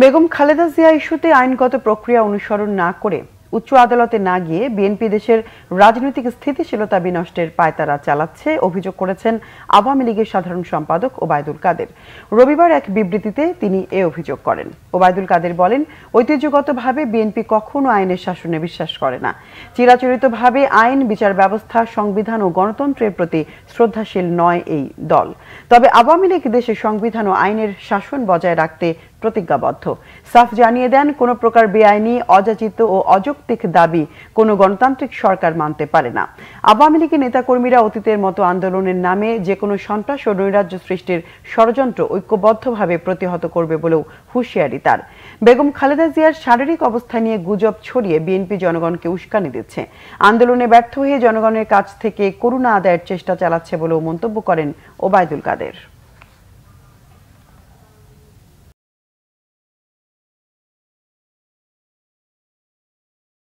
বেগম খালেদা জিয়া ইস্যুতে আইনগত প্রক্রিয়া অনুসরণ না করে উচ্চ আদালতে না গিয়ে বিএনপি দেশের রাজনৈতিক স্থিতিশীলতা বিনষ্টের পায়তারা চালাচ্ছে অভিযোগ করেছেন আওয়ামী লীগের সাধারণ সম্পাদক ওবায়দুল কাদের রবিবার এক বিবৃতিতে তিনি এ অভিযোগ করেন ওবায়দুল কাদের বলেন ঐতিহ্যগতভাবে বিএনপি কখনো আইনের শাসনে বিশ্বাস করে না চিরাচরিতভাবে আইন বিচার ব্যবস্থা সংবিধান ও গণতন্ত্রের প্রতি শ্রদ্ধাশীল নয় এই দল তবে আওয়ামী লীগ দেশে সংবিধান ও আইনের শাসন বজায় রাখতে প্রতিজ্ঞাবদ্ধ সাফ জানিয়ে দেন কোনো প্রকার বেআইনি অযাচিত ও অযোগ্য প্রত্যেক দাবি কোনো গণতান্ত্রিক সরকার মানতে পারে না আওয়ামী লীগের নেতাকর্মীরা অতীতের মতো আন্দোলনের নামে যে কোনো সন্ত্রাস ও নৈরাজ্য সৃষ্টির ষড়যন্ত্র ঐক্যবদ্ধভাবে প্রতিহত করবে বলেও হুঁশিয়ারি তার বেগম খালেদা জিয়ার শারীরিক অবস্থা নিয়ে গুজব ছড়িয়ে বিএনপি জনগণকে উস্কানি দিচ্ছে আন্দোলনে ব্যর্থ হয়ে জনগণের কাছ থেকে করুণা আদায়ের চেষ্টা চালাচ্ছে বলেও মন্তব্য করেন ওবায়দুল কাদের